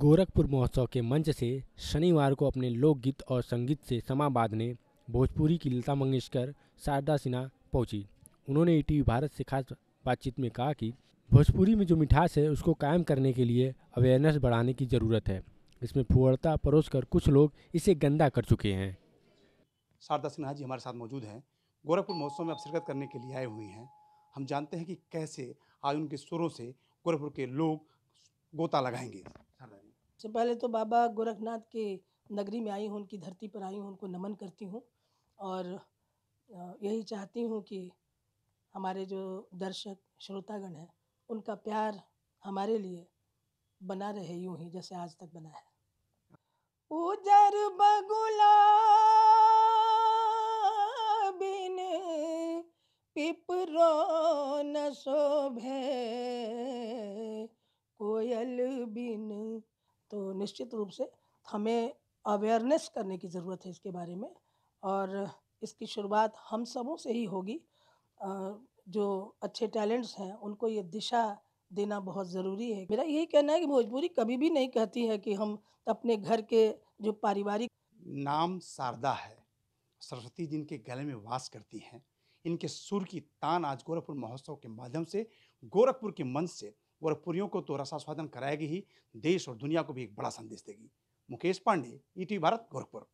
गोरखपुर महोत्सव के मंच से शनिवार को अपने लोकगीत और संगीत से समा बांधने भोजपुरी की लता मंगेशकर शारदा सिन्हा पहुंची उन्होंने ई e भारत से खास बातचीत में कहा कि भोजपुरी में जो मिठास है उसको कायम करने के लिए अवेयरनेस बढ़ाने की ज़रूरत है इसमें फुअड़ता परोस कर कुछ लोग इसे गंदा कर चुके हैं शारदा सिन्हा जी हमारे साथ मौजूद हैं गोरखपुर महोत्सव में अब शिरकत करने के लिए आए हुए हैं हम जानते हैं कि कैसे आज उनके स्वरों से गोरखपुर के लोग गोता लगाएंगे सबसे पहले तो बाबा गोरखनाथ के नगरी में आई हूँ उनकी धरती पर आई हूँ उनको नमन करती हूँ और यही चाहती हूँ कि हमारे जो दर्शक श्रोतागण हैं उनका प्यार हमारे लिए बना रहे यूं ही जैसे आज तक बना है उजर बगुला बिन पिपरो न शोभे कोयल बिन तो निश्चित रूप से हमें अवेयरनेस करने की ज़रूरत है इसके बारे में और इसकी शुरुआत हम सबों से ही होगी जो अच्छे टैलेंट्स हैं उनको ये दिशा देना बहुत ज़रूरी है मेरा यही कहना है कि भोजपुरी कभी भी नहीं कहती है कि हम अपने घर के जो पारिवारिक नाम शारदा है सरस्वती जिनके गले में वास करती हैं इनके सुर की तान आज गोरखपुर महोत्सव के माध्यम से गोरखपुर के मंच से गोरखपुरियों को तो रसास्वादन कराएगी ही देश और दुनिया को भी एक बड़ा संदेश देगी मुकेश पांडे ई e भारत गोरखपुर